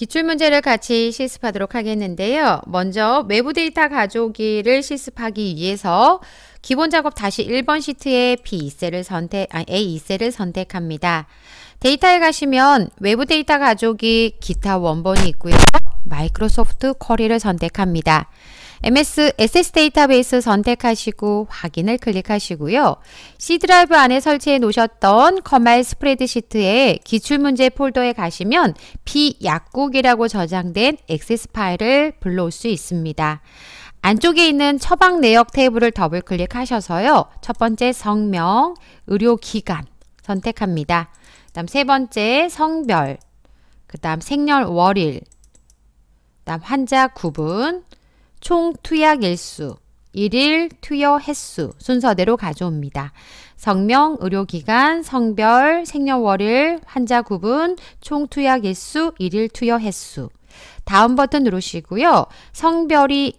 기출문제를 같이 실습하도록 하겠는데요. 먼저 외부 데이터 가져오기를 실습하기 위해서 기본 작업 다시 1번 시트에 b 셀을 선택, 아 a 셀을 선택합니다. 데이터에 가시면 외부 데이터 가져오기 기타 원본이 있고요. 마이크로소프트 쿼리를 선택합니다. MS SS 데이터베이스 선택하시고 확인을 클릭하시고요. C 드라이브 안에 설치해 놓으셨던 커말 스프레드시트의 기출문제 폴더에 가시면 비약국이라고 저장된 액세스 파일을 불러올 수 있습니다. 안쪽에 있는 처방 내역 테이블을 더블 클릭하셔서요. 첫 번째 성명, 의료기관 선택합니다. 그 다음 세 번째 성별, 그 다음 생년월일, 그 다음 환자 구분, 총 투약 일수, 일일 투여 횟수 순서대로 가져옵니다. 성명, 의료기관, 성별, 생년월일, 환자 구분, 총 투약 일수, 일일 투여 횟수. 다음 버튼 누르시고요. 성별이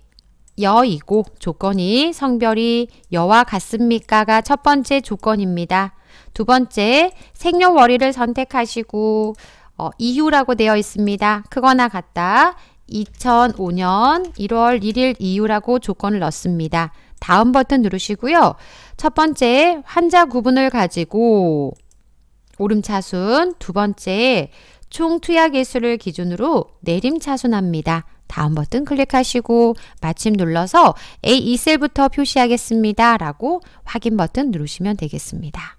여이고 조건이 성별이 여와 같습니까가 첫 번째 조건입니다. 두 번째 생년월일을 선택하시고 어, 이유라고 되어 있습니다. 크거나 같다. 2005년 1월 1일 이후라고 조건을 넣습니다. 다음 버튼 누르시고요. 첫 번째 환자 구분을 가지고 오름차순, 두 번째 총 투약 일수를 기준으로 내림차순합니다. 다음 버튼 클릭하시고 마침 눌러서 A2셀부터 표시하겠습니다. 라고 확인 버튼 누르시면 되겠습니다.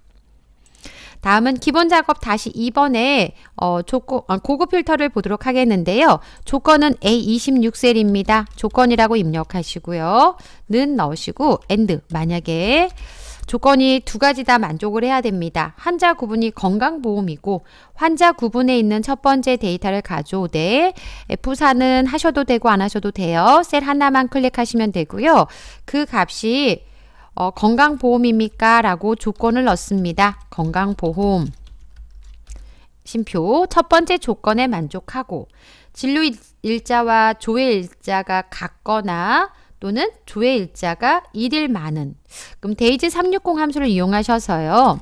다음은 기본 작업 다시 2번에 어, 조건, 아, 고급 필터를 보도록 하겠는데요. 조건은 A26셀입니다. 조건이라고 입력하시고요. 는 넣으시고 and 만약에 조건이 두 가지 다 만족을 해야 됩니다. 환자 구분이 건강보험이고 환자 구분에 있는 첫 번째 데이터를 가져오되 F4는 하셔도 되고 안 하셔도 돼요. 셀 하나만 클릭하시면 되고요. 그 값이 어, 건강보험입니까? 라고 조건을 넣습니다. 건강보험 심표 첫 번째 조건에 만족하고 진료 일자와 조회 일자가 같거나 또는 조회 일자가 1일 많은 그럼 데이지 360 함수를 이용하셔서요.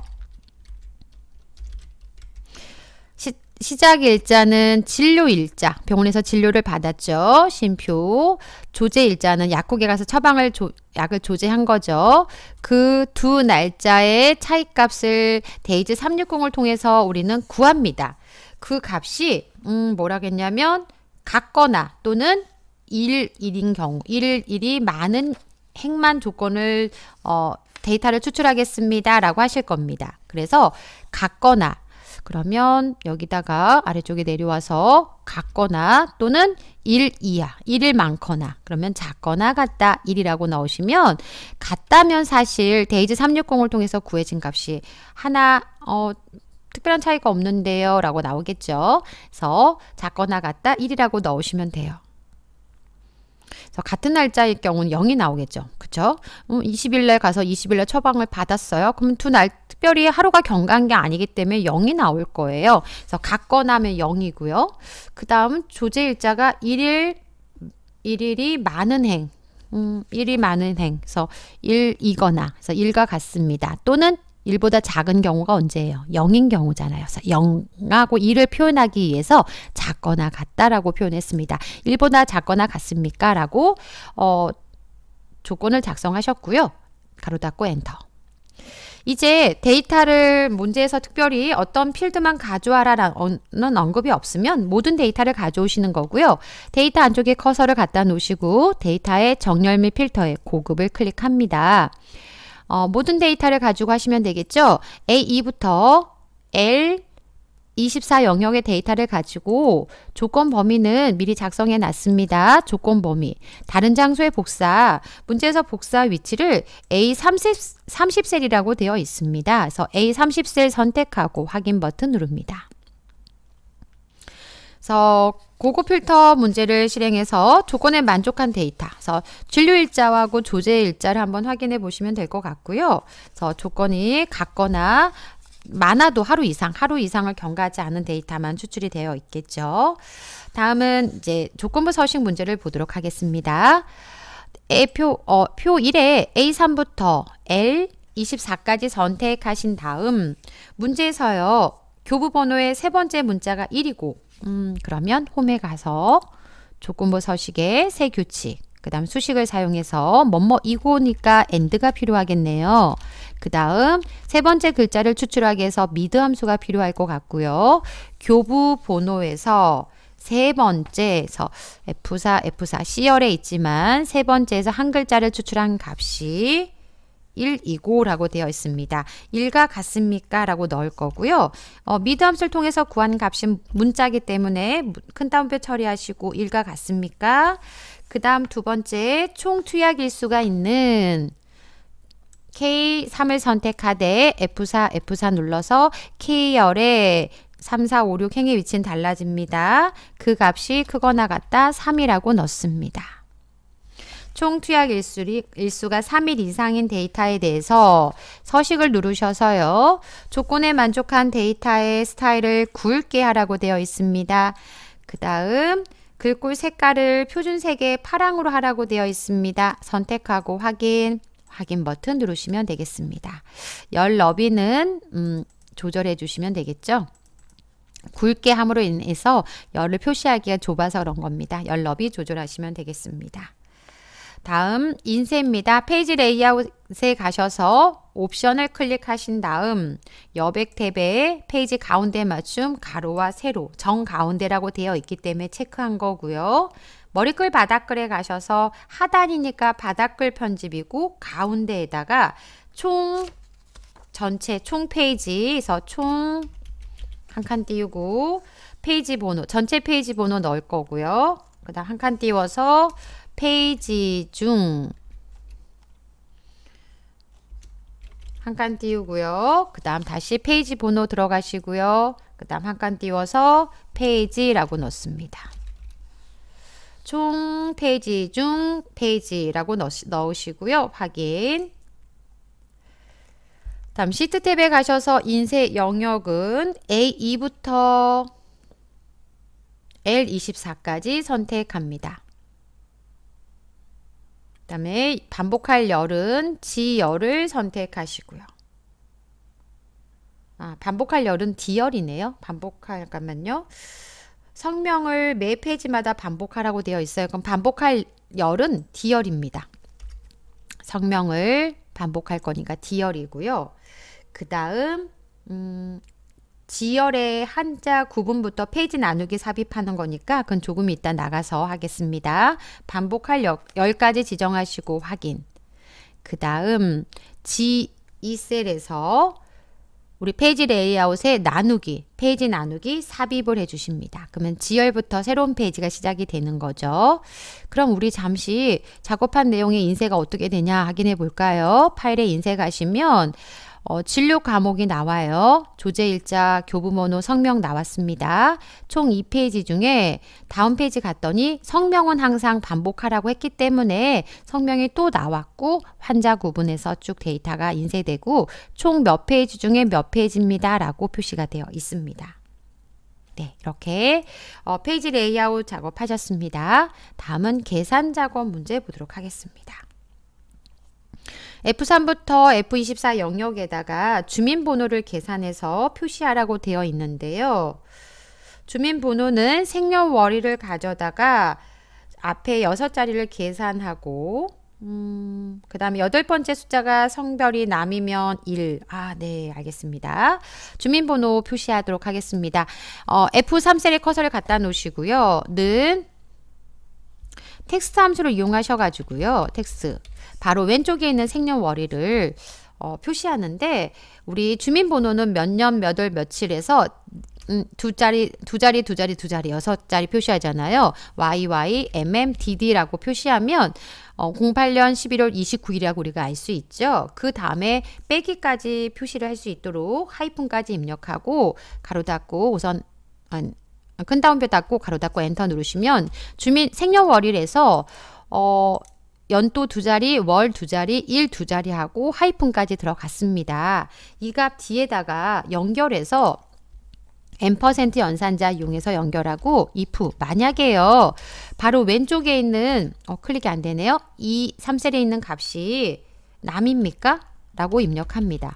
시작 일자는 진료 일자, 병원에서 진료를 받았죠. 심표. 조제 일자는 약국에 가서 처방을 조, 약을 조제한 거죠. 그 두 날짜의 차이값을 데이즈 360을 통해서 우리는 구합니다. 그 값이 음, 뭐라겠냐면 같거나 또는 1일인 경우 1일이 많은 행만 조건을 어, 데이터를 추출하겠습니다. 라고 하실 겁니다. 그래서 같거나 그러면 여기다가 아래쪽에 내려와서 같거나 또는 1 이하, 1일 많거나 그러면 작거나 같다 1이라고 넣으시면 같다면 사실 데이즈 360을 통해서 구해진 값이 하나 어 특별한 차이가 없는데요 라고 나오겠죠. 그래서 작거나 같다 1이라고 넣으시면 돼요. 같은 날짜일 경우는 0이 나오겠죠. 그쵸? 20일날 음, 가서 20일날 처방을 받았어요. 그럼 두 날, 특별히 하루가 경과한 게 아니기 때문에 0이 나올 거예요. 그래서 갔거나 하면 0이고요. 그 다음 조제일자가 1일, 1일이 많은 행. 음, 1이 많은 행. 그래서 1이거나, 그래서 1과 같습니다. 또는 1보다 작은 경우가 언제예요? 0인 경우잖아요. 0하고 1을 표현하기 위해서 작거나 같다라고 표현했습니다. 1보다 작거나 같습니까? 라고 어, 조건을 작성하셨고요. 가로 닫고 엔터. 이제 데이터를 문제에서 특별히 어떤 필드만 가져와라는 언급이 없으면 모든 데이터를 가져오시는 거고요. 데이터 안쪽에 커서를 갖다 놓으시고 데이터의 정렬 및 필터에 고급을 클릭합니다. 어, 모든 데이터를 가지고 하시면 되겠죠. A2부터 L 24 영역의 데이터를 가지고 조건 범위는 미리 작성해 놨습니다. 조건 범위. 다른 장소의 복사, 문제에서 복사 위치를 A30, 30셀이라고 되어 있습니다. 그래서 A30셀 선택하고 확인 버튼 누릅니다. 그래서 고고 필터 문제를 실행해서 조건에 만족한 데이터, 그래서 진료 일자와 조제 일자를 한번 확인해 보시면 될 것 같고요. 그래서 조건이 같거나 많아도 하루 이상, 하루 이상을 경과하지 않은 데이터만 추출이 되어 있겠죠. 다음은 이제 조건부 서식 문제를 보도록 하겠습니다. A표, 어, 표 1에 A3부터 L24까지 선택하신 다음 문제에서요. 교부 번호의 세 번째 문자가 1이고 음, 그러면 홈에 가서 조건부 서식의 새 규칙 그 다음 수식을 사용해서 뭐뭐 이고니까 and가 필요하겠네요. 그 다음 세 번째 글자를 추출하기 위해서 미드 함수가 필요할 것 같고요. 교부 번호에서 세 번째에서 F4, F4, C열에 있지만 세 번째에서 한 글자를 추출한 값이 1이고라고 되어 있습니다. 1과 같습니까? 라고 넣을 거고요. 어, 미드함수를 통해서 구한 값이 문자기 때문에 큰 따옴표 처리하시고 1과 같습니까? 그 다음 두 번째 총 투약 일수가 있는 K3을 선택하되 F4, F4 눌러서 K열에 3, 4, 5, 6 행의 위치는 달라집니다. 그 값이 크거나 같다 3이라고 넣습니다. 총 투약 일수리, 일수가 3일 이상인 데이터에 대해서 서식을 누르셔서요. 조건에 만족한 데이터의 스타일을 굵게 하라고 되어 있습니다. 그 다음 글꼴 색깔을 표준색의 파랑으로 하라고 되어 있습니다. 선택하고 확인, 확인 버튼 누르시면 되겠습니다. 열 너비는 음, 조절해 주시면 되겠죠. 굵게 함으로 인해서 열을 표시하기가 좁아서 그런 겁니다. 열 너비 조절하시면 되겠습니다. 다음 인쇄입니다. 페이지 레이아웃에 가셔서 옵션을 클릭하신 다음 여백 탭에 페이지 가운데 맞춤 가로와 세로 정가운데라고 되어 있기 때문에 체크한 거고요. 머리글 바닥글에 가셔서 하단이니까 바닥글 편집이고 가운데에다가 총 전체 총 페이지에서 총 한 칸 띄우고 페이지 번호 전체 페이지 번호 넣을 거고요. 그 다음 한 칸 띄워서 페이지 중 한 칸 띄우고요. 그 다음 다시 페이지 번호 들어가시고요. 그 다음 한 칸 띄워서 페이지라고 넣습니다. 총 페이지 중 페이지라고 넣으시고요. 확인. 다음 시트 탭에 가셔서 인쇄 영역은 A2부터 L24까지 선택합니다. 다음에 반복할 열은 지열을 선택하시고요. 아, 반복할 열은 D열이네요. 반복할, 잠깐만요. 성명을 매 페이지마다 반복하라고 되어 있어요. 그럼 반복할 열은 D열입니다. 성명을 반복할 거니까 D열이고요. 그 다음 음, 지열의 한자 구분부터 페이지 나누기 삽입하는 거니까 그건 조금 이따 나가서 하겠습니다. 반복할 역, 10가지 지정하시고 확인. 그 다음 G2셀에서 우리 페이지 레이아웃에 나누기, 페이지 나누기 삽입을 해주십니다. 그러면 지열부터 새로운 페이지가 시작이 되는 거죠. 그럼 우리 잠시 작업한 내용의 인쇄가 어떻게 되냐 확인해 볼까요? 파일에 인쇄 가시면 어, 진료 과목이 나와요. 조제일자 교부번호 성명 나왔습니다. 총 2페이지 중에 다음 페이지 갔더니 성명은 항상 반복하라고 했기 때문에 성명이 또 나왔고 환자 구분에서 쭉 데이터가 인쇄되고 총 몇 페이지 중에 몇 페이지입니다. 라고 표시가 되어 있습니다. 네, 이렇게 어, 페이지 레이아웃 작업하셨습니다. 다음은 계산 작업 문제 보도록 하겠습니다. F3부터 F24 영역에다가 주민번호를 계산해서 표시하라고 되어 있는데요. 주민번호는 생년월일을 가져다가 앞에 여섯 자리를 계산하고 음, 그 다음에 여덟 번째 숫자가 성별이 남이면 1. 아, 네, 알겠습니다. 주민번호 표시하도록 하겠습니다. 어, F3셀에 커서를 갖다 놓으시고요. 는 텍스트 함수를 이용하셔가지고요. 텍스. 트 바로 왼쪽에 있는 생년월일을 어, 표시하는데 우리 주민번호는 몇 년 몇 월 며칠에서 음, 두 자리, 두 자리, 두 자리, 두 자리, 여섯 자리 표시하잖아요. YYMMDD라고 표시하면 어, 08년 11월 29일이라고 우리가 알 수 있죠. 그 다음에 빼기까지 표시를 할 수 있도록 하이픈까지 입력하고 가로 닫고 우선 아니, 큰 따옴표 닫고 가로 닫고 엔터 누르시면 주민 생년월일에서 어, 연도 두 자리, 월 두 자리, 일 두 자리 하고 하이픈까지 들어갔습니다. 이 값 뒤에다가 연결해서 n% 연산자 이용해서 연결하고 if 만약에요. 바로 왼쪽에 있는 어, 클릭이 안 되네요. 이 3셀에 있는 값이 남입니까? 라고 입력합니다.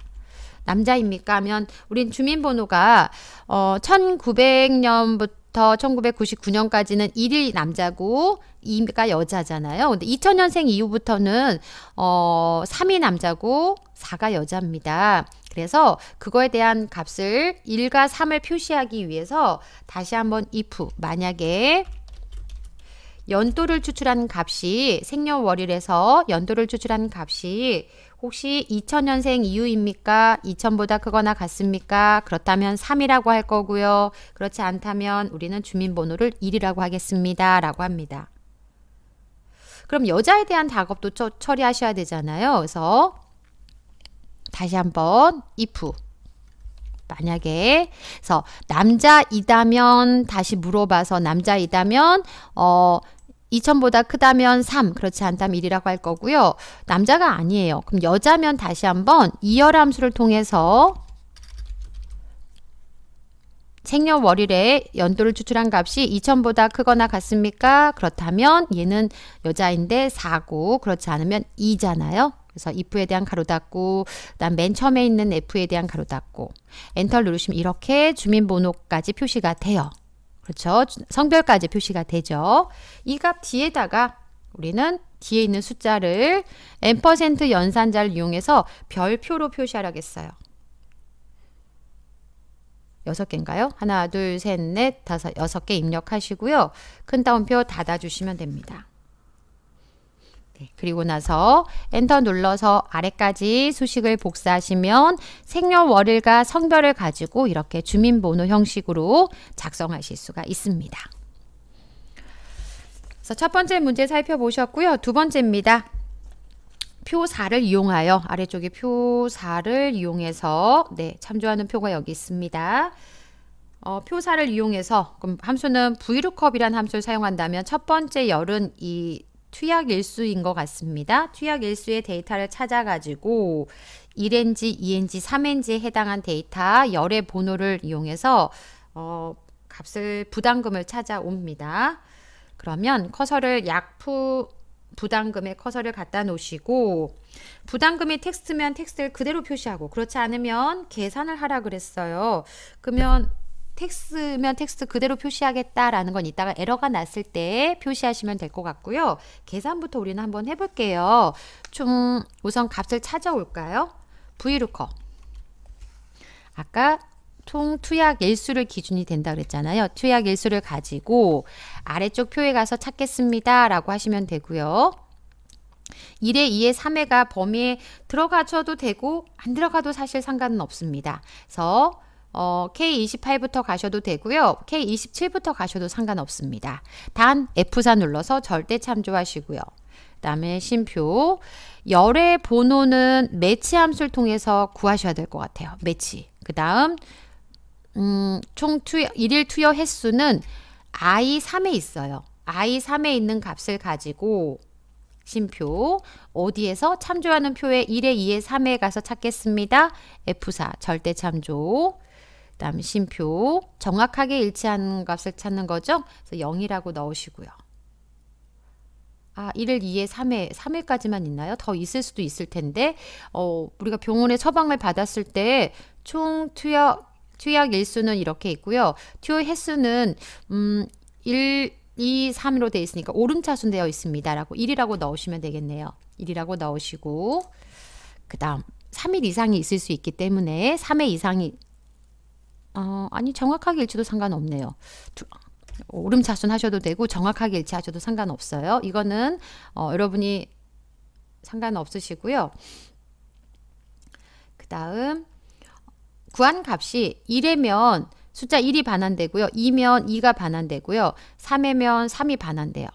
남자입니까? 하면 우린 주민번호가 어, 1900년부터 1999년부터 1999년까지는 1일 남자고 2가 여자잖아요. 근데 2000년생 이후부터는 어 3이 남자고 4가 여자입니다. 그래서 그거에 대한 값을 1과 3을 표시하기 위해서 다시 한번 if 만약에 연도를 추출한 값이 생년월일에서 연도를 추출한 값이 혹시 2000년생 이후입니까? 2000보다 크거나 같습니까? 그렇다면 3이라고 할 거고요. 그렇지 않다면 우리는 주민번호를 1이라고 하겠습니다. 라고 합니다. 그럼 여자에 대한 작업도 처, 처리하셔야 되잖아요. 그래서 다시 한번 if 만약에 그래서 남자이다면 다시 물어봐서 남자이다면 어 2천보다 크다면 3, 그렇지 않다면 1이라고 할 거고요. 남자가 아니에요. 그럼 여자면 다시 한번 이열함수를 통해서 생년월일에 연도를 추출한 값이 2천보다 크거나 같습니까? 그렇다면 얘는 여자인데 4고 그렇지 않으면 2잖아요. 그래서 if에 대한 가로 닫고 그다음 맨 처음에 있는 f에 대한 가로 닫고 엔터 누르시면 이렇게 주민번호까지 표시가 돼요. 그렇죠. 성별까지 표시가 되죠. 이 값 뒤에다가 우리는 뒤에 있는 숫자를 n% 연산자를 이용해서 별표로 표시하라겠어요. 여섯 개인가요? 하나, 둘, 셋, 넷, 다섯, 여섯 개 입력하시고요. 큰 따옴표 닫아주시면 됩니다. 네, 그리고 나서 엔터 눌러서 아래까지 수식을 복사하시면 생년월일과 성별을 가지고 이렇게 주민번호 형식으로 작성하실 수가 있습니다. 그래서 첫 번째 문제 살펴보셨고요. 두 번째입니다. 표사를 이용하여 아래쪽에 표사를 이용해서 네 참조하는 표가 여기 있습니다. 어, 표사를 이용해서 그럼 함수는 vlookup 함수를 사용한다면 첫 번째 열은 이 투약 일수인 것 같습니다. 투약 일수의 데이터를 찾아가지고 1NG, 2NG, 3NG에 해당한 데이터 열의 번호를 이용해서 어, 값을 부담금을 찾아옵니다. 그러면 커서를 약품 부담금에 커서를 갖다 놓으시고 부담금이 텍스트면 텍스트를 그대로 표시하고 그렇지 않으면 계산을 하라 그랬어요. 그러면 텍스면 텍스트 그대로 표시하겠다라는 건 이따가 에러가 났을 때 표시하시면 될 것 같고요. 계산부터 우리는 한번 해볼게요. 좀 우선 값을 찾아올까요? 브이루커. 아까 총 투약 일수를 기준이 된다 그랬잖아요. 투약 일수를 가지고 아래쪽 표에 가서 찾겠습니다. 라고 하시면 되고요. 1회, 2회, 3회가 범위에 들어가셔도 되고 안 들어가도 사실 상관은 없습니다. 그래서 어, K28부터 가셔도 되고요. K27부터 가셔도 상관없습니다. 단 F4 눌러서 절대 참조하시고요. 그 다음에 심표 열의 번호는 매치 함수를 통해서 구하셔야 될 것 같아요. 매치. 그 다음 음, 총 투여, 일일 투여 횟수는 I3에 있어요. I3에 있는 값을 가지고 심표 어디에서 참조하는 표에 1에 2에 3에 가서 찾겠습니다. F4 절대 참조 그다음 심표 정확하게 일치하는 값을 찾는 거죠. 그래서 0이라고 넣으시고요. 아, 1일, 2에 3회, 3일까지만 있나요? 더 있을 수도 있을 텐데, 어, 우리가 병원에 처방을 받았을 때 총 투약, 투약 일수는 이렇게 있고요. 투여 횟수는, 음, 1, 2, 3으로 되어 있으니까 오름차순 되어 있습니다. 라고 1이라고 넣으시면 되겠네요. 1이라고 넣으시고, 그 다음, 3일 이상이 있을 수 있기 때문에 3회 이상이 어, 아니 정확하게 일치도 상관없네요. 오름차순 하셔도 되고 정확하게 일치하셔도 상관없어요. 이거는 어, 여러분이 상관없으시고요. 그 다음 구한값이 1이면 숫자 1이 반환되고요. 2면 2가 반환되고요. 3이면 3이 반환돼요.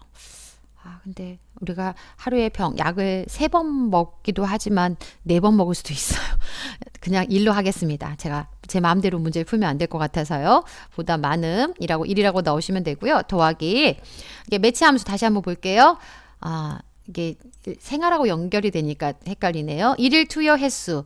아 근데 우리가 하루에 병 약을 세 번 먹기도 하지만 네 번 먹을 수도 있어요. 그냥 일로 하겠습니다. 제가 제 마음대로 문제를 풀면 안 될 것 같아서요. 보다 많음이라고 일이라고 넣으시면 되고요. 더하기 이게 매치 함수 다시 한번 볼게요. 아 이게 생활하고 연결이 되니까 헷갈리네요. 일일 투여 횟수.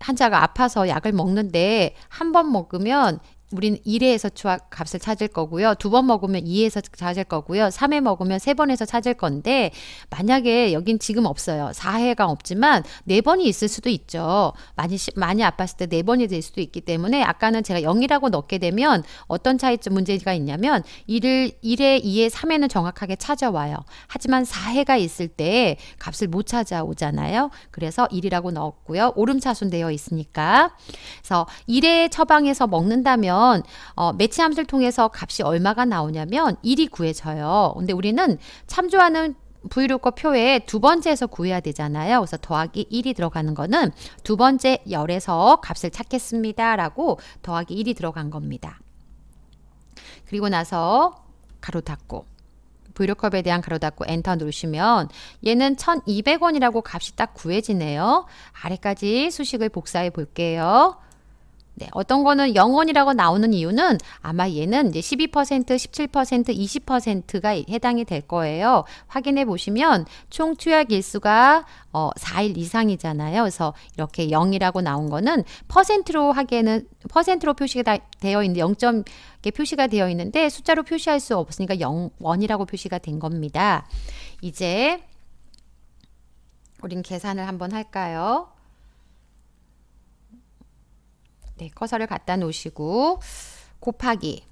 환자가 아파서 약을 먹는데 한 번 먹으면 우린 1회에서 추악 값을 찾을 거고요. 두 번 먹으면 2회에서 찾을 거고요. 3회 먹으면 3번에서 찾을 건데 만약에 여긴 지금 없어요. 4회가 없지만 4번이 있을 수도 있죠. 많이 많이 아팠을 때 4번이 될 수도 있기 때문에 아까는 제가 0이라고 넣게 되면 어떤 차이점 문제가 있냐면 1을 1회, 2회, 3회는 정확하게 찾아와요. 하지만 4회가 있을 때 값을 못 찾아오잖아요. 그래서 1이라고 넣었고요. 오름차순 되어 있으니까. 그래서 1회 처방에서 먹는다면 보면 어, 매치 함수를 통해서 값이 얼마가 나오냐면 1이 구해져요. 근데 우리는 참조하는 부유효과 표에 두 번째에서 구해야 되잖아요. 그래서 더하기 1이 들어가는 거는 두 번째 열에서 값을 찾겠습니다. 라고 더하기 1이 들어간 겁니다. 그리고 나서 가로 닫고 브이로컵에 대한 가로 닫고 엔터 누르시면 얘는 1200원이라고 값이 딱 구해지네요. 아래까지 수식을 복사해 볼게요. 네, 어떤 거는 0원이라고 나오는 이유는 아마 얘는 이제 12%, 17%, 20%가 해당이 될 거예요. 확인해 보시면 총 투약 일수가 어, 4일 이상이잖아요. 그래서 이렇게 0이라고 나온 거는 퍼센트로 하기에는 퍼센트로 표시가 되어 있는데 0점 표시가 되어 있는데 숫자로 표시할 수 없으니까 0원이라고 표시가 된 겁니다. 이제 우린 계산을 한번 할까요? 네, 커서를 갖다 놓으시고 곱하기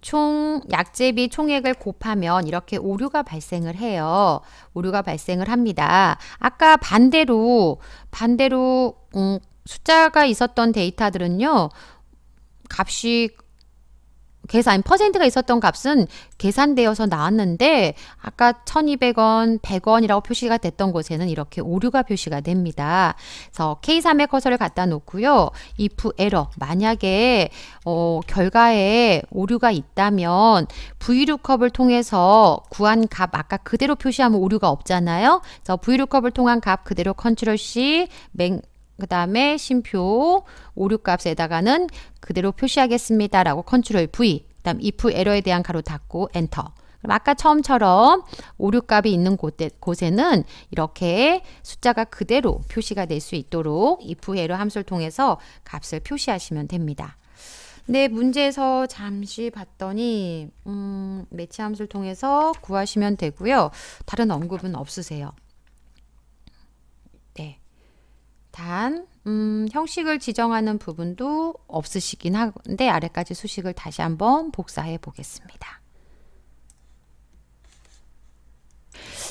총 약제비 총액을 곱하면 이렇게 오류가 발생을 해요. 오류가 발생을 합니다. 아까 반대로 반대로 음, 숫자가 있었던 데이터들은요. 값이 계산 퍼센트가 있었던 값은 계산되어서 나왔는데 아까 1200원, 100원이라고 표시가 됐던 곳에는 이렇게 오류가 표시가 됩니다. 그래서 K3에 커서를 갖다 놓고요. if error 만약에 어, 결과에 오류가 있다면 VLOOKUP을 통해서 구한 값 아까 그대로 표시하면 오류가 없잖아요. 그래서 VLOOKUP을 통한 값 그대로 컨트롤 C, 맥, 그 다음에 심표 오류값에다가는 그대로 표시하겠습니다. 라고 컨트롤 V 그 다음 if 에러에 대한 가로 닫고 엔터 그럼 아까 처음처럼 오류값이 있는 곳에, 곳에는 이렇게 숫자가 그대로 표시가 될 수 있도록 if 에러 함수를 통해서 값을 표시하시면 됩니다. 네, 문제에서 잠시 봤더니 음, 매치 함수를 통해서 구하시면 되고요. 다른 언급은 없으세요. 단 음, 형식을 지정하는 부분도 없으시긴 한데 아래까지 수식을 다시 한번 복사해 보겠습니다.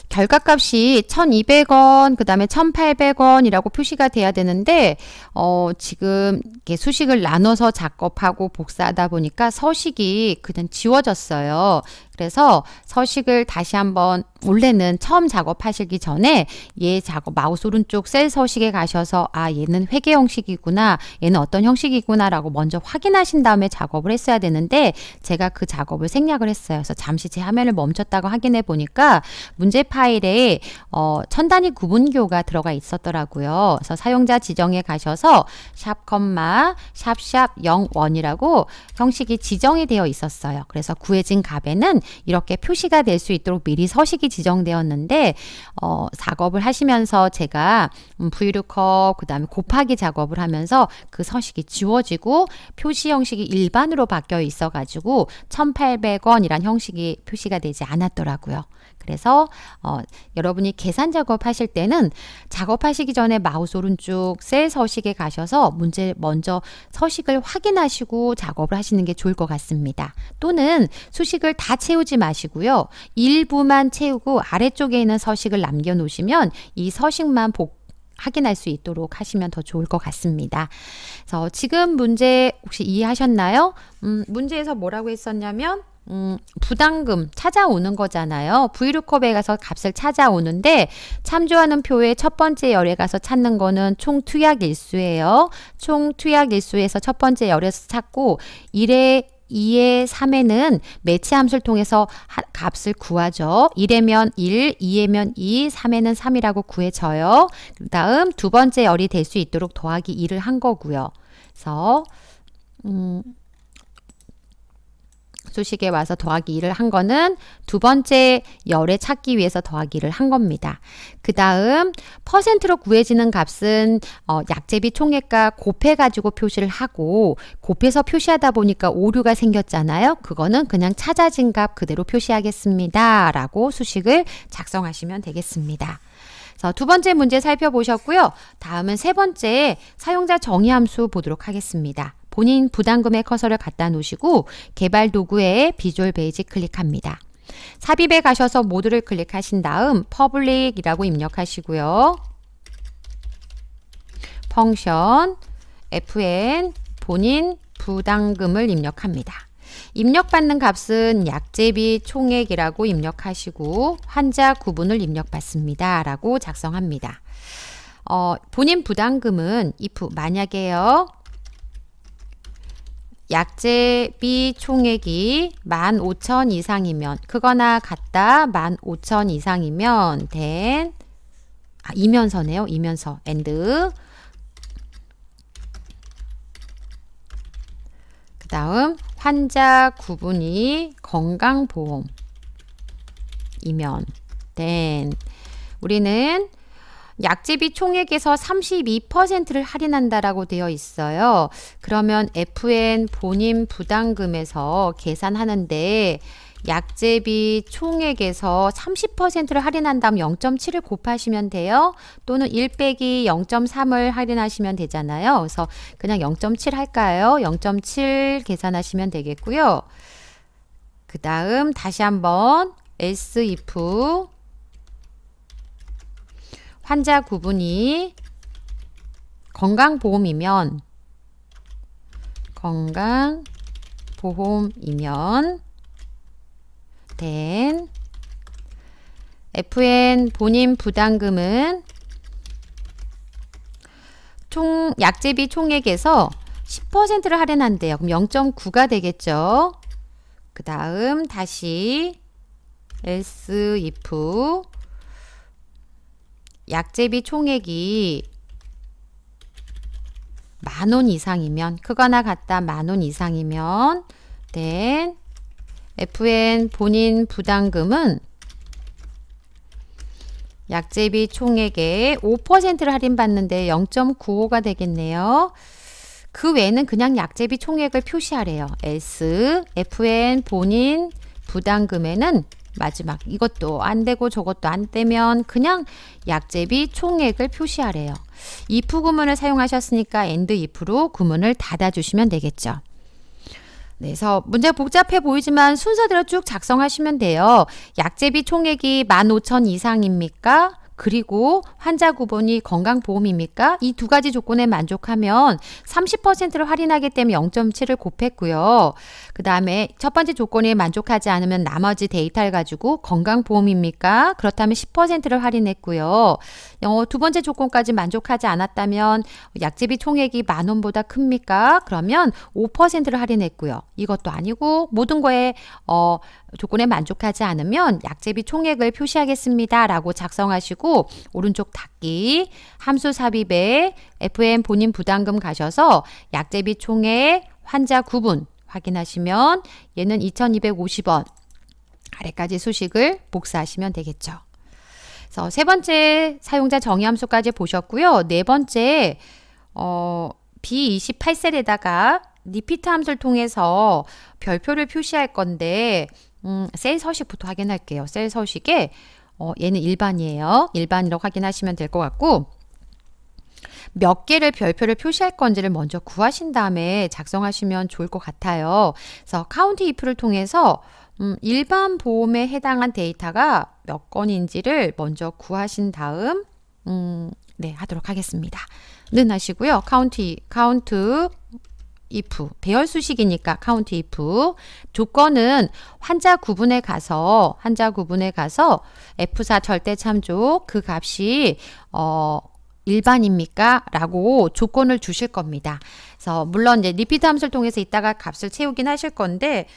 결과값이 1200원, 그 다음에 1800원이라고 표시가 돼야 되는데 어, 지금 이렇게 수식을 나눠서 작업하고 복사하다 보니까 서식이 그냥 지워졌어요. 그래서 서식을 다시 한번 원래는 처음 작업하시기 전에 얘 작업 마우스 오른쪽 셀 서식에 가셔서 아 얘는 회계 형식이구나 얘는 어떤 형식이구나 라고 먼저 확인하신 다음에 작업을 했어야 되는데 제가 그 작업을 생략을 했어요. 그래서 잠시 제 화면을 멈췄다고 확인해 보니까 문제 파일에 어, 천 단위 구분교가 들어가 있었더라고요. 그래서 사용자 지정에 가셔서 샵 컴마 샵샵 01이라고 형식이 지정이 되어 있었어요. 그래서 구해진 값에는 이렇게 표시가 될 수 있도록 미리 서식이 지정되었는데 어, 작업을 하시면서 제가 브이루커그 음, 다음에 곱하기 작업을 하면서 그 서식이 지워지고 표시 형식이 일반으로 바뀌어 있어 가지고 1800원이란 형식이 표시가 되지 않았더라고요. 그래서 어, 여러분이 계산 작업하실 때는 작업하시기 전에 마우스 오른쪽 셀 서식에 가셔서 문제 먼저 서식을 확인하시고 작업을 하시는 게 좋을 것 같습니다. 또는 수식을 다 채우지 마시고요. 일부만 채우고 아래쪽에 있는 서식을 남겨놓으시면 이 서식만 복 확인할 수 있도록 하시면 더 좋을 것 같습니다. 그래서 지금 문제 혹시 이해하셨나요? 음, 문제에서 뭐라고 했었냐면 음, 부담금 찾아오는 거잖아요. 브이루컵에 가서 값을 찾아오는데 참조하는 표의 첫 번째 열에 가서 찾는 거는 총 투약 일수예요. 총 투약 일수에서 첫 번째 열에서 찾고 1에 2의 3에는 매치 함수를 통해서 하, 값을 구하죠. 1에면 1, 2에면 2, 3에는 3이라고 구해져요. 그 다음 두 번째 열이 될 수 있도록 더하기 1을 한 거고요. 그래서 음, 복수식에 와서 더하기 2를 한 거는 두 번째 열에 찾기 위해서 더하기를 한 겁니다. 그 다음 퍼센트로 구해지는 값은 어, 약제비 총액과 곱해가지고 표시를 하고 곱해서 표시하다 보니까 오류가 생겼잖아요. 그거는 그냥 찾아진 값 그대로 표시하겠습니다. 라고 수식을 작성하시면 되겠습니다. 두 번째 문제 살펴보셨고요. 다음은 세 번째 사용자 정의 함수 보도록 하겠습니다. 본인 부담금의 커서를 갖다 놓으시고 개발 도구에 비주얼 베이직 클릭합니다. 삽입에 가셔서 모드를 클릭하신 다음 퍼블릭이라고 입력하시고요. 펑션 fn 본인 부담금을 입력합니다. 입력받는 값은 약제비 총액이라고 입력하시고 환자 구분을 입력받습니다. 라고 작성합니다. 어, 본인 부담금은 if 만약에요. 약제비 총액이 15,000 이상이면 그거나 같다 15,000 이상이면 된 아, 이면서네요. 이면서 a 드그 다음 환자 구분이 건강보험 이면 된 우리는 약제비 총액에서 32%를 할인한다라고 되어 있어요. 그러면 FN 본인 부담금에서 계산하는데 약제비 총액에서 30%를 할인한 다면 0.7을 곱하시면 돼요. 또는 1 빼기 0.3을 할인하시면 되잖아요. 그래서 그냥 0.7 할까요? 0.7 계산하시면 되겠고요. 그 다음 다시 한번 s if 환자 구분이 건강보험이면 건강보험이면 된 FN 본인 부담금은 총 약제비 총액에서 10%를 할인한대요. 그럼 0.9가 되겠죠. 그 다음 다시 else if 약제비 총액이 만 원 이상이면 크거나 같다 만 원 이상이면 then FN 본인 부담금은 약제비 총액의 5%를 할인받는데 0.95가 되겠네요. 그 외에는 그냥 약제비 총액을 표시하래요. S, FN 본인 부담금에는 마지막 이것도 안 되고 저것도 안 되면 그냥 약제비 총액을 표시하래요. if 구문을 사용하셨으니까 and if로 구문을 닫아주시면 되겠죠. 네, 그래서 문제 복잡해 보이지만 순서대로 쭉 작성하시면 돼요. 약제비 총액이 15,000 이상입니까? 그리고 환자 구분이 건강보험입니까? 이 두 가지 조건에 만족하면 30%를 할인하기 때문에 0.7을 곱했고요. 그 다음에 첫 번째 조건에 만족하지 않으면 나머지 데이터를 가지고 건강보험입니까? 그렇다면 10%를 할인했고요. 어, 두 번째 조건까지 만족하지 않았다면 약제비 총액이 만 원보다 큽니까? 그러면 5%를 할인했고요. 이것도 아니고 모든 거에 어, 조건에 만족하지 않으면 약제비 총액을 표시하겠습니다. 라고 작성하시고 오른쪽 닫기 함수 삽입에 FM 본인 부담금 가셔서 약제비 총액 환자 구분 확인하시면 얘는 2250원 아래까지 수식을 복사하시면 되겠죠. 그래서 세 번째 사용자 정의 함수까지 보셨고요. 네 번째 어, B28셀에다가 리피트 함수를 통해서 별표를 표시할 건데 음, 셀 서식부터 확인할게요. 셀 서식에 어, 얘는 일반이에요. 일반이라고 확인하시면 될 것 같고 몇 개를 별표를 표시할 건지를 먼저 구하신 다음에 작성하시면 좋을 것 같아요. 그래서 카운트 if를 통해서 음, 일반 보험에 해당한 데이터가 몇 건인지를 먼저 구하신 다음 음, 네 하도록 하겠습니다. 는 하시고요. 카운트 카운트 if 배열수식이니까 카운트 if 조건은 환자 구분에 가서 환자 구분에 가서 F4 절대 참조 그 값이 어 일반입니까? 라고 조건을 주실 겁니다. 그래서 물론 이제 리피트 함수를 통해서 이따가 값을 채우긴 하실 건데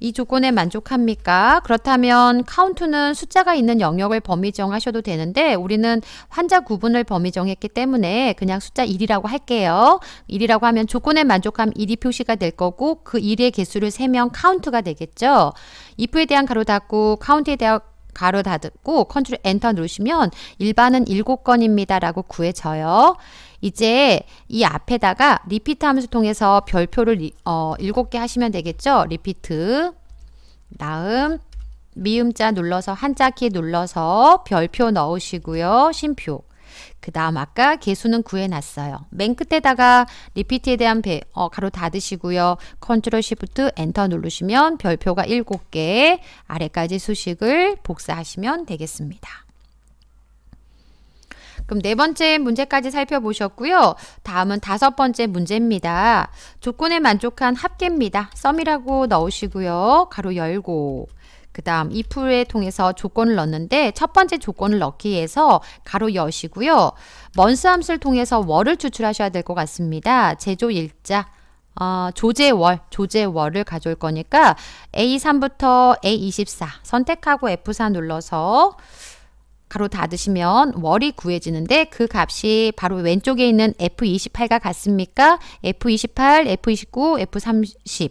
이 조건에 만족합니까? 그렇다면 카운트는 숫자가 있는 영역을 범위 정하셔도 되는데 우리는 환자 구분을 범위 정했기 때문에 그냥 숫자 1이라고 할게요. 1이라고 하면 조건에 만족함 1이 표시가 될 거고 그 1의 개수를 세면 카운트가 되겠죠. if에 대한 가로 닫고 카운트에 대한 가로 닫고 컨트롤 엔터 누르시면 일반은 7건입니다라고 구해져요. 이제 이 앞에다가 리피트 함수 통해서 별표를 어, 7개 하시면 되겠죠. 리피트 다음 미음자 눌러서 한자 키 눌러서 별표 넣으시고요. 심표 그 다음 아까 개수는 구해놨어요. 맨 끝에다가 리피트에 대한 배, 어, 가로 닫으시고요. 컨트롤 시프트 엔터 누르시면 별표가 7개 아래까지 수식을 복사하시면 되겠습니다. 그럼 네 번째 문제까지 살펴보셨고요. 다음은 다섯 번째 문제입니다. 조건에 만족한 합계입니다. 썸이라고 넣으시고요. 가로 열고 그 다음 if를 통해서 조건을 넣는데 첫 번째 조건을 넣기 위해서 가로 여시고요. 먼스 함수를 통해서 월을 추출하셔야 될 것 같습니다. 제조 일자 어, 조제월, 조제월을 가져올 거니까 A3부터 A24 선택하고 F4 눌러서 가로 닫으시면 월이 구해지는데 그 값이 바로 왼쪽에 있는 F28과 같습니까? F28, F29, F30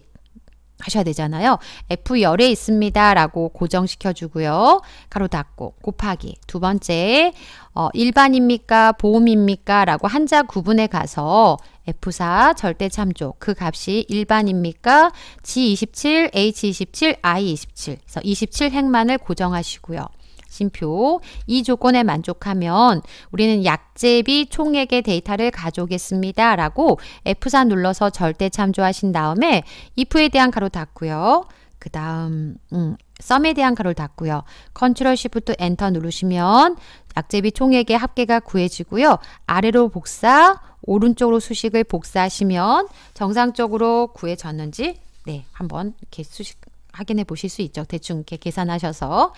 하셔야 되잖아요. f 1에 있습니다. 라고 고정시켜 주고요. 가로 닫고 곱하기 두 번째 어, 일반입니까? 보험입니까? 라고 한자 구분에 가서 F4 절대 참조 그 값이 일반입니까? G27, H27, I27 27 행만을 고정하시고요. 심표. 이 조건에 만족하면 우리는 약제비 총액의 데이터를 가져오겠습니다. 라고 F4 눌러서 절대 참조하신 다음에 if에 대한 가로 닫고요. 그 다음 음, 썸에 대한 가로를 닫고요. 컨트롤 시프트 엔터 누르시면 약제비 총액의 합계가 구해지고요. 아래로 복사, 오른쪽으로 수식을 복사하시면 정상적으로 구해졌는지 네 한번 이렇게 수식 확인해 보실 수 있죠. 대충 이렇게 계산하셔서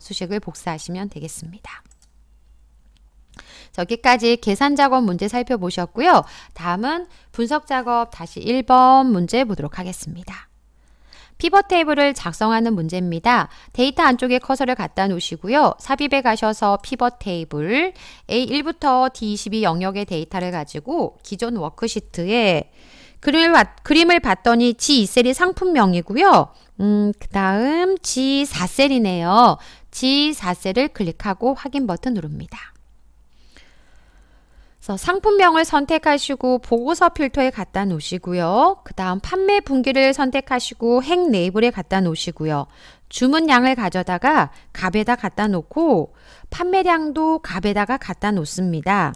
수식을 복사하시면 되겠습니다. 여기까지 계산 작업 문제 살펴보셨고요. 다음은 분석 작업 다시 1번 문제 보도록 하겠습니다. 피벗 테이블을 작성하는 문제입니다. 데이터 안쪽에 커서를 갖다 놓으시고요. 삽입에 가셔서 피벗 테이블 A1부터 D22 영역의 데이터를 가지고 기존 워크시트에 그림을, 봤, 그림을 봤더니 G2셀이 상품명이고요. 음, 그 다음 G4셀이네요. G4셀을 클릭하고 확인 버튼 누릅니다. 그래서 상품명을 선택하시고 보고서 필터에 갖다 놓으시고요. 그 다음 판매 분기를 선택하시고 핵 레이블에 갖다 놓으시고요. 주문량을 가져다가 값에다 갖다 놓고 판매량도 값에다가 갖다 놓습니다.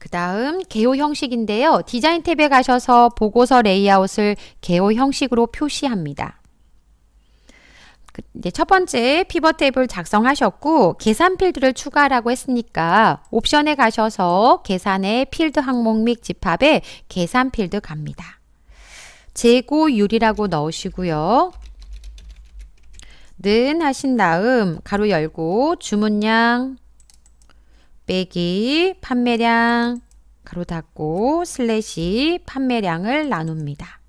그 다음 개요 형식인데요. 디자인 탭에 가셔서 보고서 레이아웃을 개요 형식으로 표시합니다. 그, 첫 번째 피벗 탭을 작성하셨고 계산 필드를 추가하라고 했으니까 옵션에 가셔서 계산의 필드 항목 및 집합에 계산 필드 갑니다. 재고율이라고 넣으시고요. 는 하신 다음 가로 열고 주문량 빼기 판매량 가로 닫고 슬래시 판매량을 나눕니다.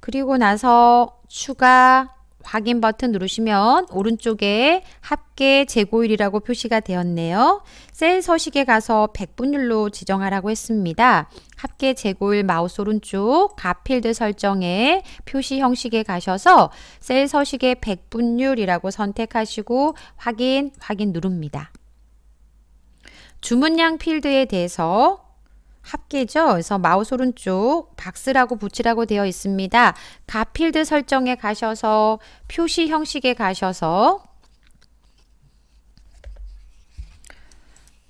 그리고 나서 추가 확인 버튼 누르시면 오른쪽에 합계 재고일이라고 표시가 되었네요. 셀 서식에 가서 백분율로 지정하라고 했습니다. 합계 재고일 마우스 오른쪽 가필드 설정에 표시 형식에 가셔서 셀 서식의 백분율이라고 선택하시고 확인, 확인 누릅니다. 주문량 필드에 대해서 합계죠. 그래서 마우스 오른쪽 박스라고 붙이라고 되어 있습니다. 가필드 설정에 가셔서 표시 형식에 가셔서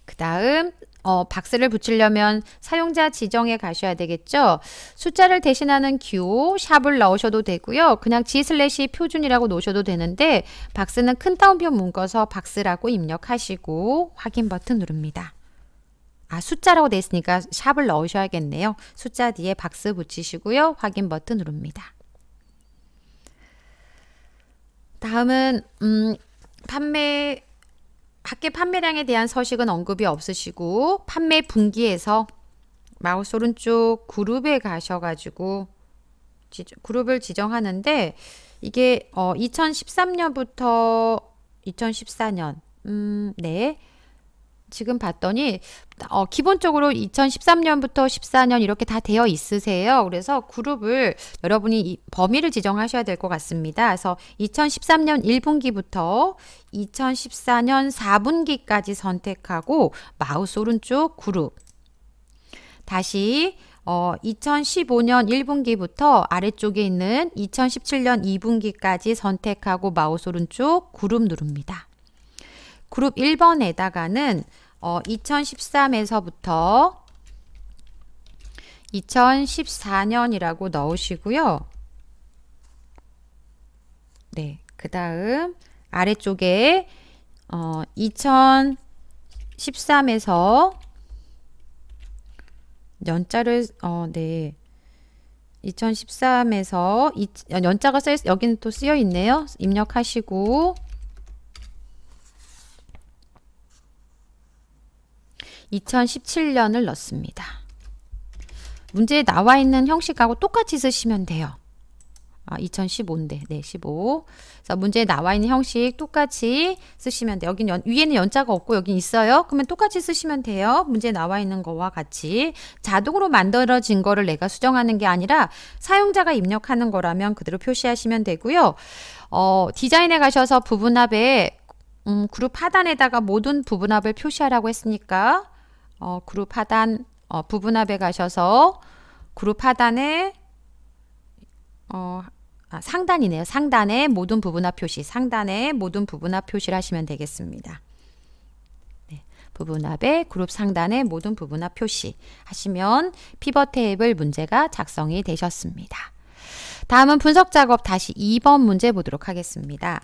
그 다음 어, 박스를 붙이려면 사용자 지정에 가셔야 되겠죠. 숫자를 대신하는 q 샵을 넣으셔도 되고요. 그냥 g 슬래시 표준이라고 놓으셔도 되는데 박스는 큰 따옴표 묶어서 박스라고 입력하시고 확인 버튼 누릅니다. 아 숫자라고 되어 있으니까 샵을 넣으셔야겠네요. 숫자 뒤에 박스 붙이시고요. 확인 버튼 누릅니다. 다음은 음, 판매 밖에 판매량에 대한 서식은 언급이 없으시고 판매 분기에서 마우스 오른쪽 그룹에 가셔가지고 지정, 그룹을 지정하는데 이게 어, 2013년부터 2014년 음, 네. 지금 봤더니 어, 기본적으로 2013년부터 14년 이렇게 다 되어 있으세요. 그래서 그룹을 여러분이 범위를 지정하셔야 될 것 같습니다. 그래서 2013년 1분기부터 2014년 4분기까지 선택하고 마우스 오른쪽 그룹 다시 어, 2015년 1분기부터 아래쪽에 있는 2017년 2분기까지 선택하고 마우스 오른쪽 그룹 누릅니다. 그룹 1번에다가는 어, 2013에서부터 2014년이라고 넣으시고요. 네, 그 다음 아래쪽에 어, 2013에서 연자를 어, 네. 2013에서 이, 연자가 쓰여, 여기는 또 쓰여 있네요. 입력하시고 2017년을 넣습니다. 문제에 나와 있는 형식하고 똑같이 쓰시면 돼요. 아, 2015인데, 네, 15. 자, 문제에 나와 있는 형식 똑같이 쓰시면 돼요. 여긴 연, 위에는 연자가 없고 여긴 있어요. 그러면 똑같이 쓰시면 돼요. 문제에 나와 있는 거와 같이. 자동으로 만들어진 거를 내가 수정하는 게 아니라 사용자가 입력하는 거라면 그대로 표시하시면 되고요. 어, 디자인에 가셔서 부분합에 음, 그룹 하단에다가 모든 부분합을 표시하라고 했으니까 어, 그룹 하단 어, 부분합에 가셔서 그룹 하단에 어, 아, 상단이네요. 상단에 모든 부분합 표시, 상단에 모든 부분합 표시를 하시면 되겠습니다. 네, 부분합에 그룹 상단에 모든 부분합 표시 하시면 피벗 테이블 문제가 작성이 되셨습니다. 다음은 분석 작업 다시 2번 문제 보도록 하겠습니다.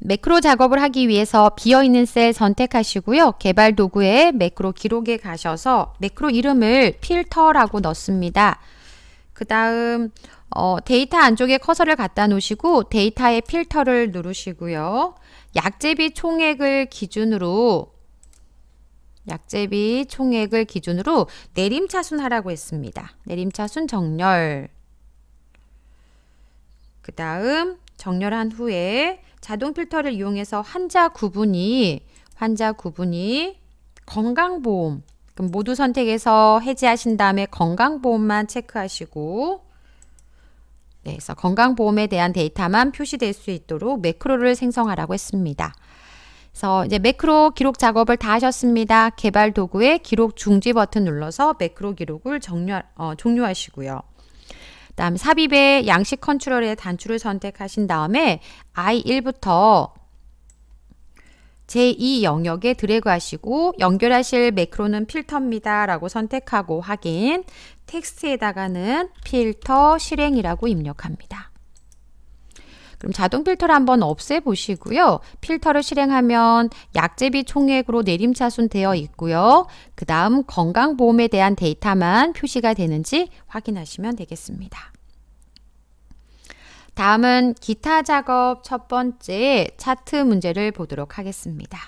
매크로 작업을 하기 위해서 비어있는 셀 선택하시고요. 개발 도구에 매크로 기록에 가셔서 매크로 이름을 필터라고 넣습니다. 그 다음 어, 데이터 안쪽에 커서를 갖다 놓으시고 데이터의 필터를 누르시고요. 약제비 총액을 기준으로 약제비 총액을 기준으로 내림차순 하라고 했습니다. 내림차순 정렬 그 다음 정렬한 후에 자동 필터를 이용해서 환자 구분이 환자 구분이 건강보험 그럼 모두 선택해서 해지하신 다음에 건강보험만 체크하시고 네, 그래서 건강보험에 대한 데이터만 표시될 수 있도록 매크로를 생성하라고 했습니다. 그래서 이제 매크로 기록 작업을 다 하셨습니다. 개발 도구에 기록 중지 버튼 눌러서 매크로 기록을 정료, 어, 종료하시고요. 다음 삽입의 양식 컨트롤의 단추를 선택하신 다음에 I1부터 제2 영역에 드래그 하시고 연결하실 매크로는 필터입니다 라고 선택하고 확인 텍스트에다가는 필터 실행이라고 입력합니다. 그럼 자동 필터를 한번 없애보시고요. 필터를 실행하면 약제비 총액으로 내림차순 되어 있고요. 그 다음 건강보험에 대한 데이터만 표시가 되는지 확인하시면 되겠습니다. 다음은 기타 작업 첫 번째 차트 문제를 보도록 하겠습니다.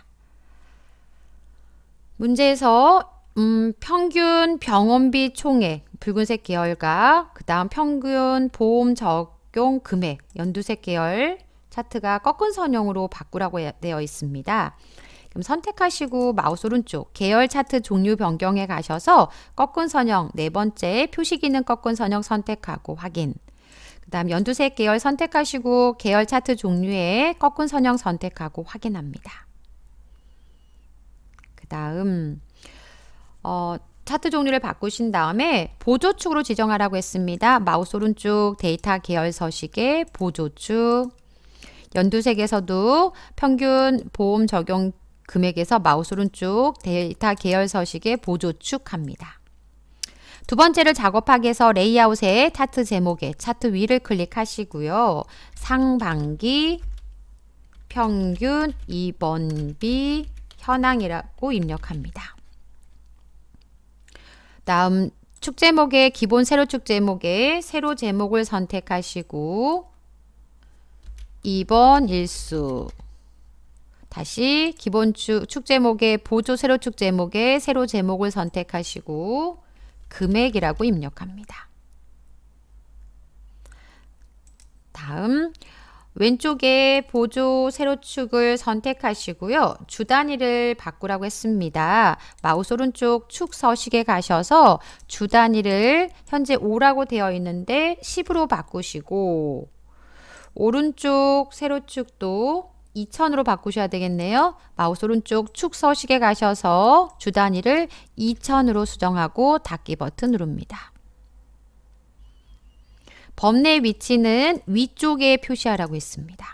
문제에서 음, 평균 병원비 총액, 붉은색 계열과 그 다음 평균 보험 적 적용 금액 연두색 계열 차트가 꺾은 선형으로 바꾸라고 되어 있습니다. 그럼 선택하시고 마우스 오른쪽 계열 차트 종류 변경에 가셔서 꺾은 선형 네 번째 표시 기능 꺾은 선형 선택하고 확인. 그 다음 연두색 계열 선택하시고 계열 차트 종류에 꺾은 선형 선택하고 확인합니다. 그 다음 어, 차트 종류를 바꾸신 다음에 보조축으로 지정하라고 했습니다. 마우스 오른쪽 데이터 계열 서식에 보조축 연두색에서도 평균 보험 적용 금액에서 마우스 오른쪽 데이터 계열 서식에 보조축 합니다. 두 번째를 작업하기 위해서 레이아웃의 차트 제목에 차트 위를 클릭하시고요. 상반기 평균 2번비 현황이라고 입력합니다. 다음 축 제목의 기본 세로 축 제목의 세로 제목을 선택하시고 2번 일수 다시 기본 축, 제목의 보조 세로 축 제목의 세로 제목을 선택하시고 금액이라고 입력합니다. 다음 왼쪽에 보조 세로축을 선택하시고요. 주 단위를 바꾸라고 했습니다. 마우스 오른쪽 축 서식에 가셔서 주 단위를 현재 5라고 되어 있는데 10으로 바꾸시고 오른쪽 세로축도 2000으로 바꾸셔야 되겠네요. 마우스 오른쪽 축 서식에 가셔서 주 단위를 2000으로 수정하고 닫기 버튼 누릅니다. 범례 위치는 위쪽에 표시하라고 했습니다.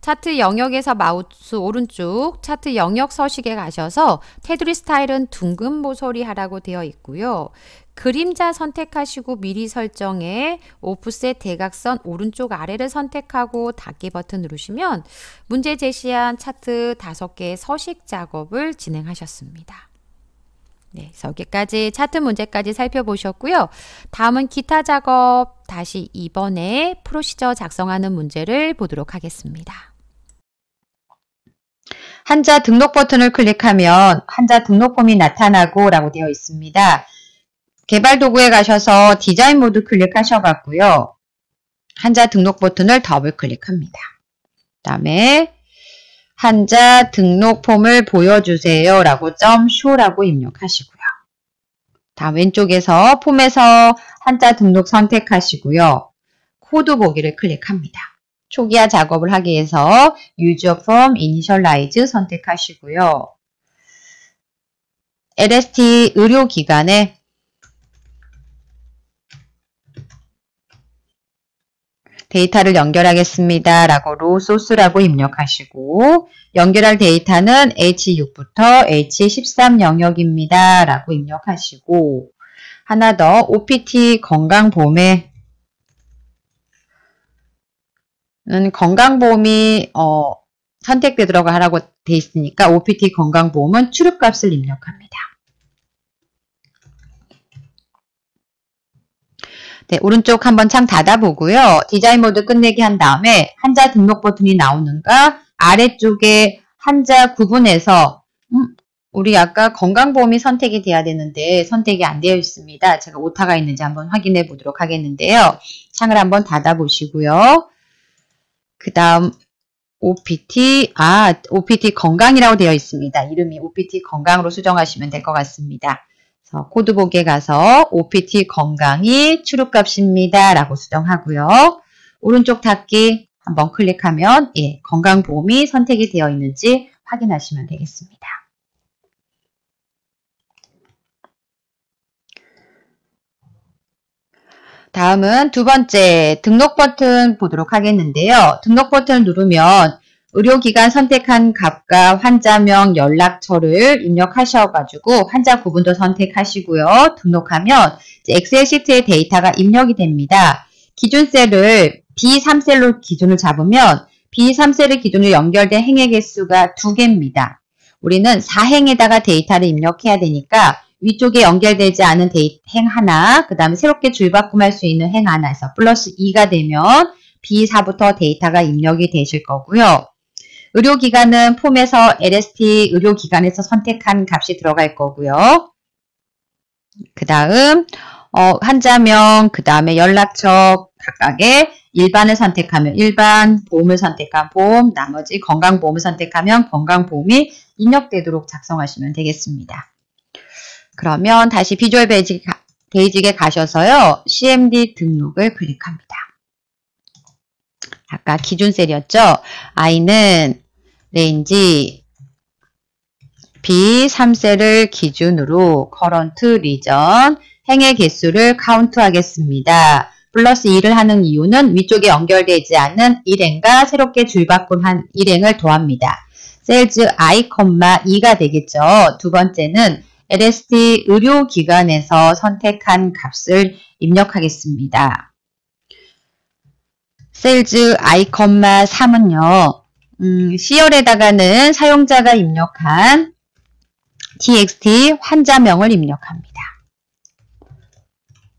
차트 영역에서 마우스 오른쪽 차트 영역 서식에 가셔서 테두리 스타일은 둥근 모서리 하라고 되어 있고요. 그림자 선택하시고 미리 설정해 오프셋 대각선 오른쪽 아래를 선택하고 닫기 버튼 누르시면 문제 제시한 차트 5개의 서식 작업을 진행하셨습니다. 네, 여기까지 차트 문제까지 살펴보셨고요. 다음은 기타 작업 다시 이번에 프로시저 작성하는 문제를 보도록 하겠습니다. 한자 등록 버튼을 클릭하면 한자 등록 폼이 나타나고 라고 되어 있습니다. 개발 도구에 가셔서 디자인 모드 클릭하셔갖고요. 한자 등록 버튼을 더블 클릭합니다. 그 다음에 한자 등록 폼을 보여주세요 라고 점 show라고 입력하시고요. 다음 왼쪽에서 폼에서 한자 등록 선택하시고요. 코드 보기를 클릭합니다. 초기화 작업을 하기 위해서 User Form Initialize 선택하시고요. LST 의료기관에 데이터를 연결하겠습니다. 라고 로 소스라고 입력하시고 연결할 데이터는 H6부터 H13 영역입니다. 라고 입력하시고 하나 더 OPT 건강보험에 는 건강보험이 어, 선택되도록 하라고 돼 있으니까 OPT 건강보험은 출입값을 입력합니다. 네, 오른쪽 한번 창 닫아보고요. 디자인 모드 끝내기 한 다음에 한자 등록 버튼이 나오는가 아래쪽에 한자 구분에서 음, 우리 아까 건강보험이 선택이 돼야 되는데 선택이 안 되어 있습니다. 제가 오타가 있는지 한번 확인해 보도록 하겠는데요. 창을 한번 닫아보시고요. 그 다음 OPT, 아, OPT 건강이라고 되어 있습니다. 이름이 OPT 건강으로 수정하시면 될 것 같습니다. 코드보에 가서 OPT 건강이 출입값입니다. 라고 수정하고요. 오른쪽 닫기 한번 클릭하면 예, 건강보험이 선택이 되어 있는지 확인하시면 되겠습니다. 다음은 두 번째 등록 버튼 보도록 하겠는데요. 등록 버튼을 누르면 의료기관 선택한 값과 환자명 연락처를 입력하셔가지고 환자 구분도 선택하시고요. 등록하면 엑셀 시트의 데이터가 입력이 됩니다. 기준 셀을 B3셀로 기준을 잡으면 B3셀의 기준으로 연결된 행의 개수가 2개입니다 우리는 4행에다가 데이터를 입력해야 되니까 위쪽에 연결되지 않은 데이, 행 하나, 그 다음에 새롭게 줄바꿈할 수 있는 행 하나 에서 플러스 2가 되면 B4부터 데이터가 입력이 되실 거고요. 의료기관은 폼에서 LST 의료기관에서 선택한 값이 들어갈 거고요. 그 다음 어, 환자명, 그 다음에 연락처 각각의 일반을 선택하면 일반, 보험을 선택한 보험, 나머지 건강보험을 선택하면 건강보험이 입력되도록 작성하시면 되겠습니다. 그러면 다시 비주얼 베이직, 베이직에 가셔서요. CMD 등록을 클릭합니다. 아까 기준 셀이었죠? 아이는 레인지 b 3세를 기준으로 커런트 리전 행의 개수를 카운트 하겠습니다. 플러스 2를 하는 이유는 위쪽에 연결되지 않은 일행과 새롭게 줄바꿈 한 일행을 더합니다. 셀즈 I, 2가 되겠죠. 두 번째는 LST 의료기관에서 선택한 값을 입력하겠습니다. 셀즈 I, 3은요. 음, C열에다가는 사용자가 입력한 txt 환자명을 입력합니다. 그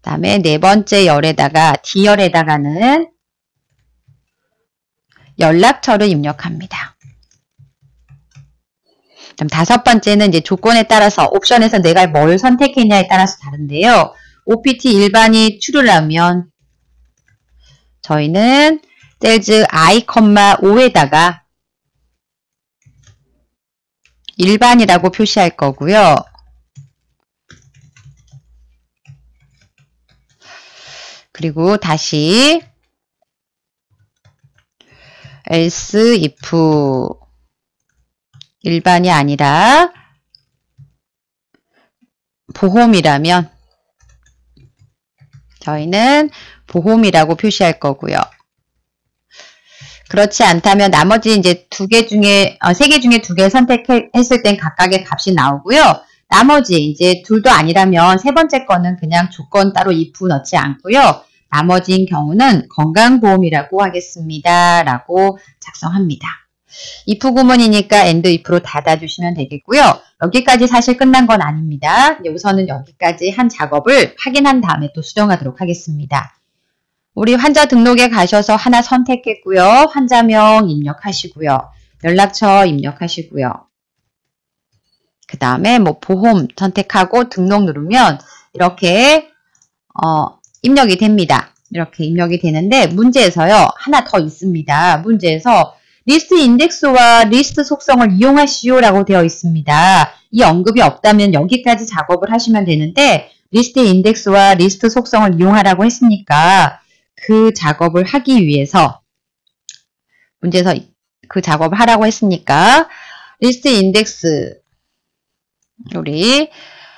다음에 네 번째 열에다가 D열에다가는 연락처를 입력합니다. 그럼 다섯 번째는 이제 조건에 따라서 옵션에서 내가 뭘 선택했냐에 따라서 다른데요. OPT 일반이 추를라면 저희는 셀즈 i, 5에다가 일반이라고 표시할 거고요. 그리고 다시 else if 일반이 아니라 보험이라면 저희는 보험이라고 표시할 거고요. 그렇지 않다면 나머지 이제 두 개 중에 어, 세개 중에 두 개 선택했을 땐 각각의 값이 나오고요. 나머지 이제 둘도 아니라면 세 번째 거는 그냥 조건 따로 if 넣지 않고요. 나머지인 경우는 건강보험이라고 하겠습니다. 라고 작성합니다. if 구문이니까 and if로 닫아주시면 되겠고요. 여기까지 사실 끝난 건 아닙니다. 여기서는 여기까지 한 작업을 확인한 다음에 또 수정하도록 하겠습니다. 우리 환자 등록에 가셔서 하나 선택했고요. 환자명 입력하시고요. 연락처 입력하시고요. 그 다음에 뭐 보험 선택하고 등록 누르면 이렇게 어, 입력이 됩니다. 이렇게 입력이 되는데 문제에서요. 하나 더 있습니다. 문제에서 리스트 인덱스와 리스트 속성을 이용하시오 라고 되어 있습니다. 이 언급이 없다면 여기까지 작업을 하시면 되는데 리스트 인덱스와 리스트 속성을 이용하라고 했으니까 그 작업을 하기 위해서 문제에서 그 작업을 하라고 했으니까 리스트 인덱스 우리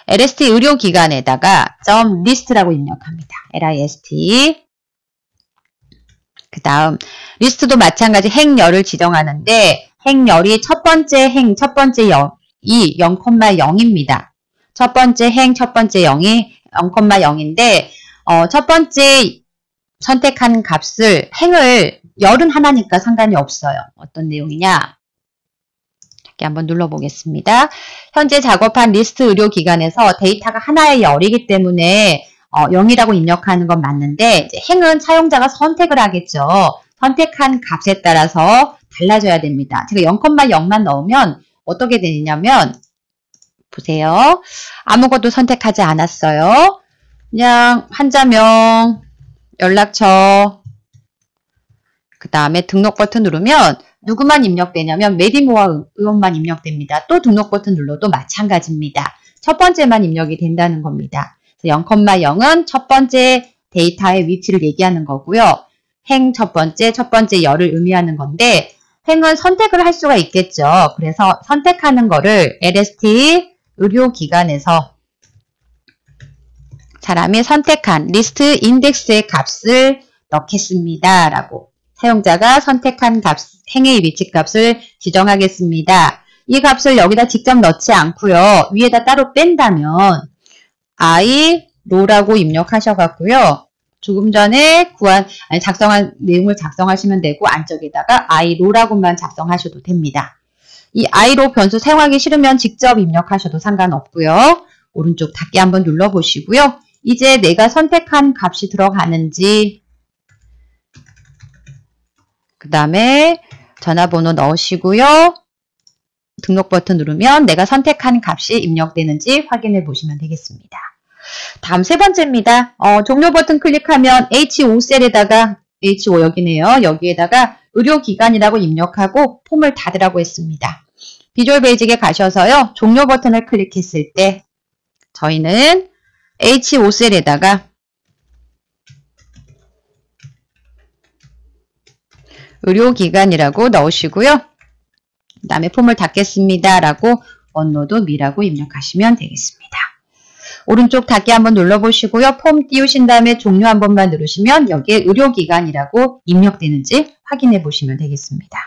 LST 의료기관에다가 점 리스트라고 입력합니다. LIST 그 다음 리스트도 마찬가지 행열을 지정하는데 행열이 첫 번째 행, 첫 번째 영이 0,0입니다. 첫 번째 행, 첫 번째 0이 0,0인데 어, 첫 번째 선택한 값을 행을 열은 하나니까 상관이 없어요. 어떤 내용이냐? 이렇게 한번 눌러보겠습니다. 현재 작업한 리스트 의료기관에서 데이터가 하나의 열이기 때문에 어, 0이라고 입력하는 건 맞는데 행은 사용자가 선택을 하겠죠. 선택한 값에 따라서 달라져야 됩니다. 제가 0,0만 넣으면 어떻게 되냐면 보세요. 아무것도 선택하지 않았어요. 그냥 환자명 연락처, 그 다음에 등록 버튼 누르면 누구만 입력되냐면 메디모아 의원만 입력됩니다. 또 등록 버튼 눌러도 마찬가지입니다. 첫 번째만 입력이 된다는 겁니다. 0,0은 첫 번째 데이터의 위치를 얘기하는 거고요. 행 첫 번째, 첫 번째 열을 의미하는 건데 행은 선택을 할 수가 있겠죠. 그래서 선택하는 거를 LST 의료기관에서 사람이 선택한 리스트 인덱스의 값을 넣겠습니다. 라고 사용자가 선택한 값, 행의 위치값을 지정하겠습니다. 이 값을 여기다 직접 넣지 않고요. 위에다 따로 뺀다면 i 로라고 입력하셔갖고요. 조금 전에 구한 아니 작성한 내용을 작성하시면 되고 안쪽에다가 i 로라고만 작성하셔도 됩니다. 이 i 로 변수 사용하기 싫으면 직접 입력하셔도 상관없고요. 오른쪽 닫기 한번 눌러보시고요. 이제 내가 선택한 값이 들어가는지 그 다음에 전화번호 넣으시고요. 등록 버튼 누르면 내가 선택한 값이 입력되는지 확인해 보시면 되겠습니다. 다음 세 번째입니다. 어, 종료 버튼 클릭하면 H5셀에다가 H5 여기네요. 여기에다가 의료기관이라고 입력하고 폼을 닫으라고 했습니다. 비주얼 베이직에 가셔서요. 종료 버튼을 클릭했을 때 저희는 H5셀에다가 의료기관이라고 넣으시고요. 그 다음에 폼을 닫겠습니다. 라고 언노도 미라고 입력하시면 되겠습니다. 오른쪽 닫기 한번 눌러보시고요. 폼 띄우신 다음에 종료 한 번만 누르시면 여기에 의료기관이라고 입력되는지 확인해 보시면 되겠습니다.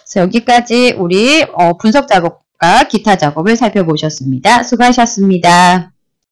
그래서 여기까지 우리 어, 분석 작업과 기타 작업을 살펴보셨습니다. 수고하셨습니다.